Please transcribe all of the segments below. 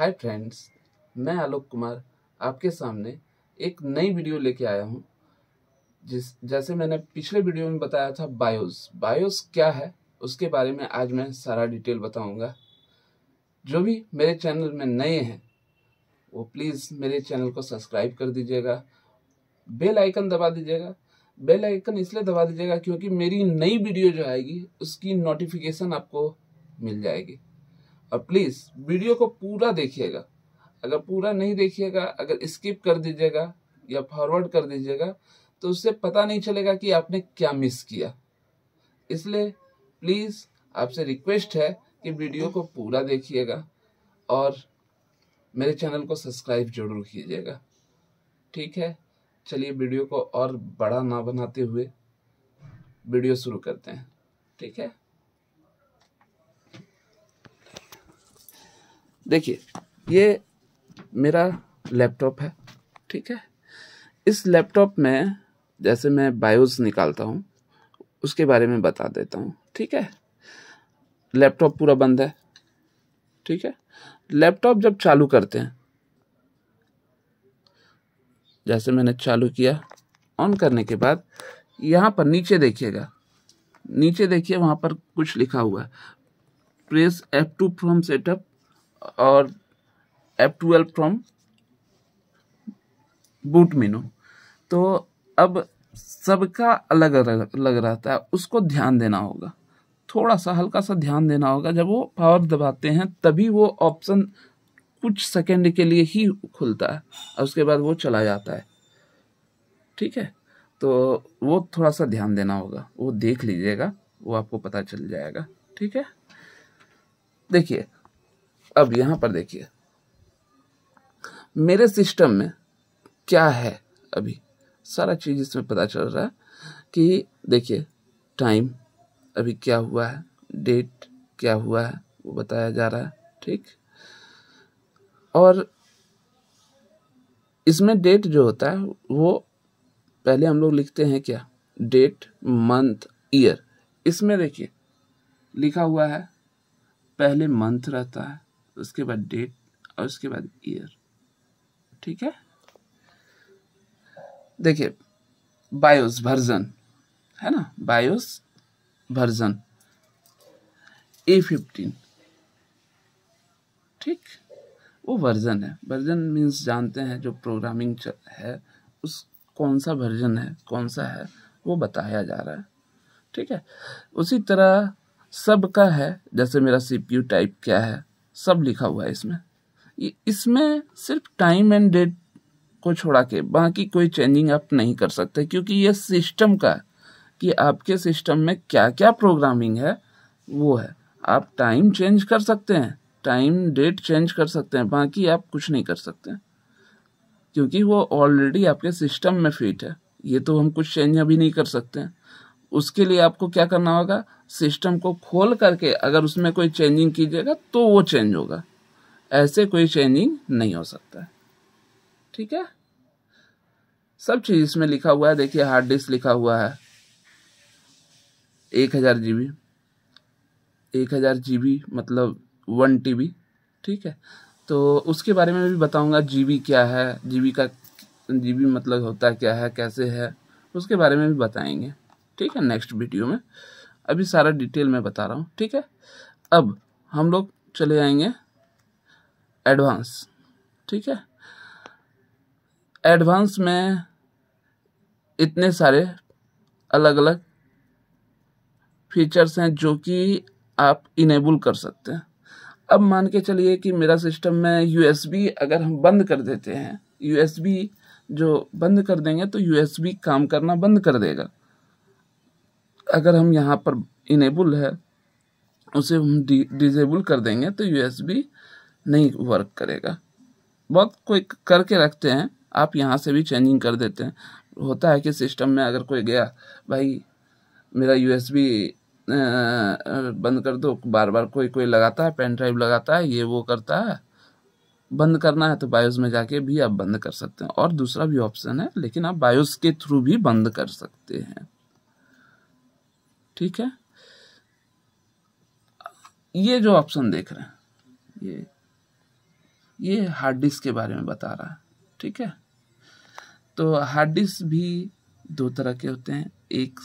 hi friends मैं आलोक कुमार आपके सामने एक नई वीडियो लेके आया हूँ जिस जैसे मैंने पिछले वीडियो में बताया था बायोस बायोस क्या है उसके बारे में आज मैं सारा डिटेल बताऊंगा जो भी मेरे चैनल में नए हैं वो प्लीज़ मेरे चैनल को सब्सक्राइब कर दीजिएगा बेल आइकन दबा दीजिएगा बेल आइकन इसलिए दबा दीजिएगा क्योंकि मेरी नई वीडियो जो आएगी उसकी नोटिफिकेशन आपको मिल जाएगी और प्लीज़ वीडियो को पूरा देखिएगा अगर पूरा नहीं देखिएगा अगर स्किप कर दीजिएगा या फॉरवर्ड कर दीजिएगा तो उससे पता नहीं चलेगा कि आपने क्या मिस किया इसलिए प्लीज़ आपसे रिक्वेस्ट है कि वीडियो को पूरा देखिएगा और मेरे चैनल को सब्सक्राइब जरूर कीजिएगा ठीक है चलिए वीडियो को और बड़ा ना बनाते हुए वीडियो शुरू करते हैं ठीक है देखिए ये मेरा लैपटॉप है ठीक है इस लैपटॉप में जैसे मैं बायोस निकालता हूँ उसके बारे में बता देता हूँ ठीक है लैपटॉप पूरा बंद है ठीक है लैपटॉप जब चालू करते हैं जैसे मैंने चालू किया ऑन करने के बाद यहाँ पर नीचे देखिएगा नीचे देखिए वहाँ पर कुछ लिखा हुआ है press F two from setup app F12 from boot menu तो अब सबका अलग अलग रहता है उसको ध्यान देना होगा थोड़ा सा हल्का सा ध्यान देना होगा जब वो पावर दबाते हैं तभी वो ऑप्शन कुछ सेकंड के लिए ही खुलता है और उसके बाद वो चला जाता है ठीक है तो वो थोड़ा सा ध्यान देना होगा वो देख लीजिएगा वो आपको पता चल जाएगा ठीक है देखिए अब यहाँ पर देखिए मेरे सिस्टम में क्या है अभी सारा चीज़ इसमें पता चल रहा है कि देखिए टाइम अभी क्या हुआ है डेट क्या हुआ है वो बताया जा रहा है ठीक और इसमें डेट जो होता है वो पहले हम लोग लिखते हैं क्या डेट मंथ ईयर इसमें देखिए लिखा हुआ है पहले मंथ रहता है उसके बाद डेट और उसके बाद ईयर ठीक है देखिए बायोस वर्जन है ना बायोस वर्जन ए फिफ्टीन ठीक वो वर्जन है वर्जन मीन्स जानते हैं जो प्रोग्रामिंग है उस कौन सा वर्जन है कौन सा है वो बताया जा रहा है ठीक है उसी तरह सब का है जैसे मेरा सीपीयू टाइप क्या है सब लिखा हुआ है इसमें इसमें सिर्फ टाइम एंड डेट को छोड़ा के बाकी कोई चेंजिंग आप नहीं कर सकते क्योंकि ये सिस्टम का कि आपके सिस्टम में क्या क्या प्रोग्रामिंग है वो है आप टाइम चेंज कर सकते हैं टाइम डेट चेंज कर सकते हैं बाकी आप कुछ नहीं कर सकते क्योंकि वो ऑलरेडी आपके सिस्टम में फिट है ये तो हम कुछ चेंज अभी नहीं कर सकते हैं उसके लिए आपको क्या करना होगा सिस्टम को खोल करके अगर उसमें कोई चेंजिंग कीजिएगा तो वो चेंज होगा ऐसे कोई चेंजिंग नहीं हो सकता है ठीक है सब चीज़ इसमें लिखा हुआ है देखिए हार्ड डिस्क लिखा हुआ है एक हज़ार जी बी एक हज़ार जी बी मतलब वन टी बी ठीक है तो उसके बारे में भी बताऊंगा जी बी क्या है जी बी का जी बी मतलब होता क्या है कैसे है उसके बारे में भी बताएंगे ठीक है नेक्स्ट वीडियो में अभी सारा डिटेल में बता रहा हूँ ठीक है अब हम लोग चले जाएंगे एडवांस ठीक है एडवांस में इतने सारे अलग अलग फीचर्स हैं जो कि आप इनेबल कर सकते हैं अब मान के चलिए कि मेरा सिस्टम में यूएसबी अगर हम बंद कर देते हैं यूएसबी जो बंद कर देंगे तो यूएसबी काम करना बंद कर देगा अगर हम यहाँ पर इनेबल है उसे हम डिजेबल कर देंगे तो यूएसबी नहीं वर्क करेगा बहुत कोई करके रखते हैं आप यहाँ से भी चेंजिंग कर देते हैं होता है कि सिस्टम में अगर कोई गया भाई मेरा यूएसबी बंद कर दो बार बार कोई कोई लगाता है पेन ड्राइव लगाता है ये वो करता है बंद करना है तो बायोस में जाके भी आप बंद कर सकते हैं और दूसरा भी ऑप्शन है लेकिन आप बायोस के थ्रू भी बंद कर सकते हैं ठीक है ये जो ऑप्शन देख रहे हैं ये ये हार्ड डिस्क के बारे में बता रहा है ठीक है तो हार्ड डिस्क भी दो तरह के होते हैं एक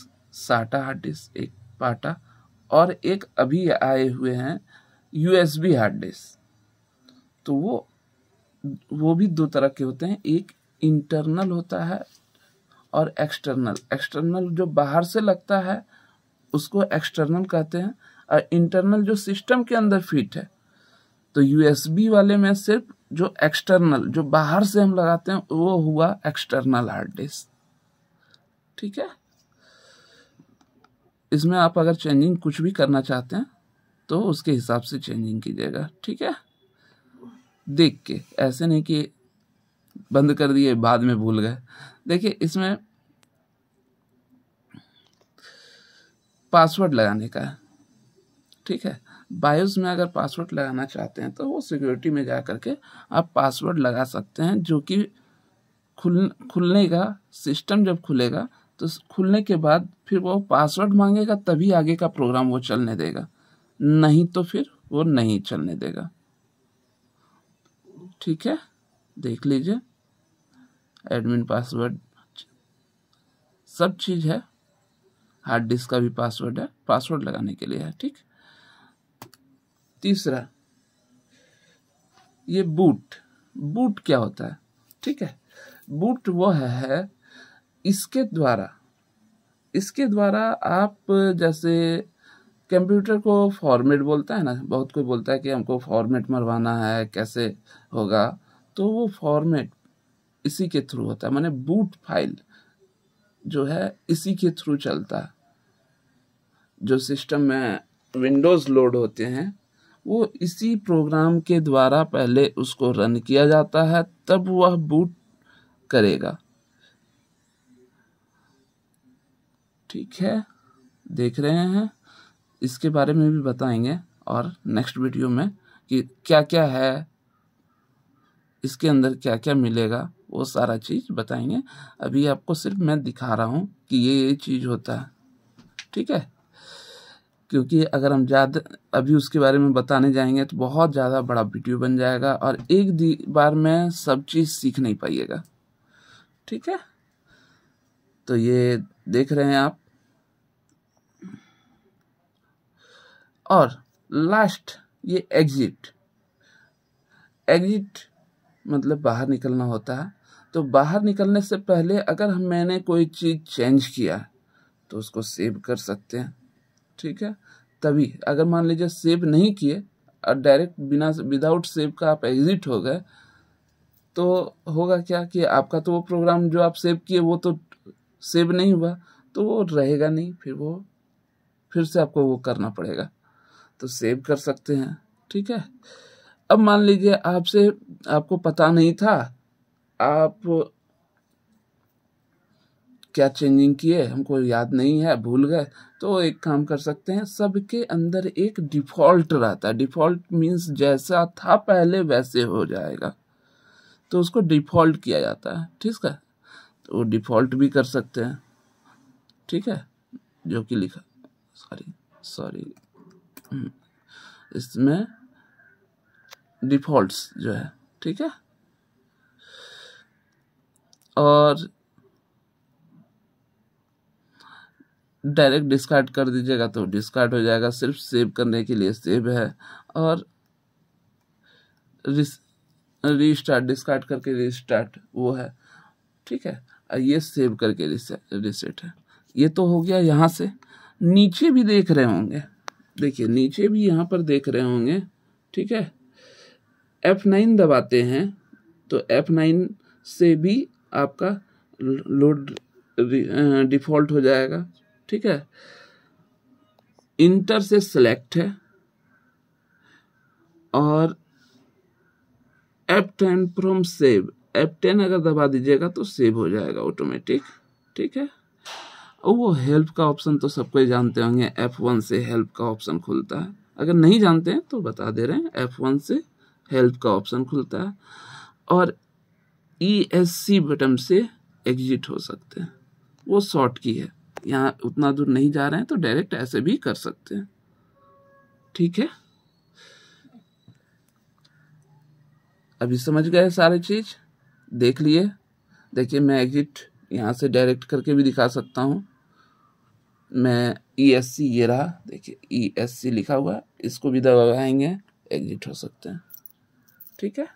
साटा हार्ड डिस्क एक पाटा और एक अभी आए हुए हैं यूएसबी हार्ड डिस्क तो वो वो भी दो तरह के होते हैं एक इंटरनल होता है और एक्सटर्नल एक्सटर्नल जो बाहर से लगता है उसको एक्सटर्नल कहते हैं और इंटरनल जो सिस्टम के अंदर फिट है तो यूएसबी वाले में सिर्फ जो एक्सटर्नल जो बाहर से हम लगाते हैं वो हुआ एक्सटर्नल हार्ड डिस्क ठीक है इसमें आप अगर चेंजिंग कुछ भी करना चाहते हैं तो उसके हिसाब से चेंजिंग कीजिएगा ठीक है देख के ऐसे नहीं कि बंद कर दिए बाद में भूल गए देखिए इसमें पासवर्ड लगाने का है ठीक है बायोस में अगर पासवर्ड लगाना चाहते हैं तो वो सिक्योरिटी में जा करके आप पासवर्ड लगा सकते हैं जो कि खुल खुलने का सिस्टम जब खुलेगा तो खुलने के बाद फिर वो पासवर्ड मांगेगा तभी आगे का प्रोग्राम वो चलने देगा नहीं तो फिर वो नहीं चलने देगा ठीक है देख लीजिए एडमिन पासवर्ड सब चीज़ है हार्ड डिस्क का भी पासवर्ड है पासवर्ड लगाने के लिए है ठीक तीसरा ये बूट बूट क्या होता है ठीक है बूट वो है, है इसके द्वारा इसके द्वारा आप जैसे कंप्यूटर को फॉर्मेट बोलता है ना बहुत कोई बोलता है कि हमको फॉर्मेट मरवाना है कैसे होगा तो वो फॉर्मेट इसी के थ्रू होता है मैंने बूट फाइल जो है इसी के थ्रू चलता है जो सिस्टम में विंडोज़ लोड होते हैं वो इसी प्रोग्राम के द्वारा पहले उसको रन किया जाता है तब वह बूट करेगा ठीक है देख रहे हैं इसके बारे में भी बताएंगे और नेक्स्ट वीडियो में कि क्या क्या है इसके अंदर क्या क्या मिलेगा वो सारा चीज़ बताएंगे अभी आपको सिर्फ मैं दिखा रहा हूँ कि ये ये चीज़ होता है ठीक है क्योंकि अगर हम ज़्यादा अभी उसके बारे में बताने जाएंगे तो बहुत ज़्यादा बड़ा वीडियो बन जाएगा और एक बार में सब चीज़ सीख नहीं पाइएगा ठीक है तो ये देख रहे हैं आप और लास्ट ये एग्जिट एग्जिट मतलब बाहर निकलना होता है तो बाहर निकलने से पहले अगर मैंने कोई चीज़ चेंज किया तो उसको सेव कर सकते हैं ठीक है तभी अगर मान लीजिए सेव नहीं किए और डायरेक्ट बिना विदाउट सेव का आप एग्जिट हो गए तो होगा क्या कि आपका तो वो प्रोग्राम जो आप सेव किए वो तो सेव नहीं हुआ तो वो रहेगा नहीं फिर वो फिर से आपको वो करना पड़ेगा तो सेव कर सकते हैं ठीक है अब मान लीजिए आपसे आपको पता नहीं था आप क्या चेंजिंग किए हमको याद नहीं है भूल गए तो एक काम कर सकते हैं सबके अंदर एक डिफ़ॉल्ट रहता है डिफ़ॉल्ट मींस जैसा था पहले वैसे हो जाएगा तो उसको डिफ़ॉल्ट किया जाता है ठीक है तो वो डिफ़ॉल्ट भी कर सकते हैं ठीक है जो कि लिखा सॉरी सॉरी हम्म, इसमें डिफ़ॉल्ट जो है ठीक है और डायरेक्ट डिस्कार्ड कर दीजिएगा तो डिस्कार्ड हो जाएगा सिर्फ सेव करने के लिए सेव है और रिस्टार्ट डिस्कार्ड करके रिस्टार्ट वो है ठीक है ये सेव करके रिसेट है ये तो हो गया यहाँ से नीचे भी देख रहे होंगे देखिए नीचे भी यहाँ पर देख रहे होंगे ठीक है एफ़ नाइन दबाते हैं तो एफ़ नाइन से भी आपका लोड डिफ़ॉल्ट हो जाएगा ठीक है इंटर से सेलेक्ट है और टेन फ्रॉम सेव टेन अगर दबा दीजिएगा तो सेव हो जाएगा ऑटोमेटिक ठीक है और वो हेल्प का ऑप्शन तो सबको ही जानते होंगे एफ वन से हेल्प का ऑप्शन खुलता है अगर नहीं जानते हैं तो बता दे रहे हैं एफ वन से हेल्प का ऑप्शन खुलता है और ई एस सी बटन से एग्जिट हो सकते हैं वो शॉर्ट की है यहाँ उतना दूर नहीं जा रहे हैं तो डायरेक्ट ऐसे भी कर सकते हैं ठीक है अभी समझ गए सारी चीज देख लिए देखिए मैं एग्जिट यहाँ से डायरेक्ट करके भी दिखा सकता हूँ मैं ई एस सी ये रहा देखिए ई एस सी लिखा हुआ इसको भी दबाएंगे एग्जिट हो सकते हैं ठीक है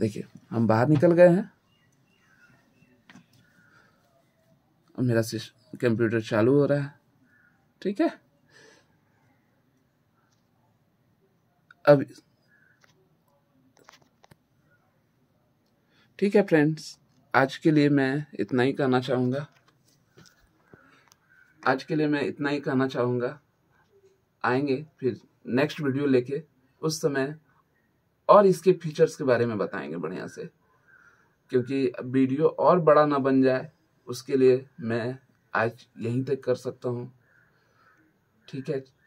देखिए हम बाहर निकल गए हैं और मेरा कंप्यूटर चालू हो रहा है ठीक है अब ठीक है फ्रेंड्स आज के लिए मैं इतना ही कहना चाहूँगा आज के लिए मैं इतना ही कहना चाहूँगा आएंगे फिर नेक्स्ट वीडियो लेके उस समय और इसके फीचर्स के बारे में बताएंगे बढ़िया से क्योंकि वीडियो और बड़ा ना बन जाए उसके लिए मैं आज यहीं तक कर सकता हूँ ठीक है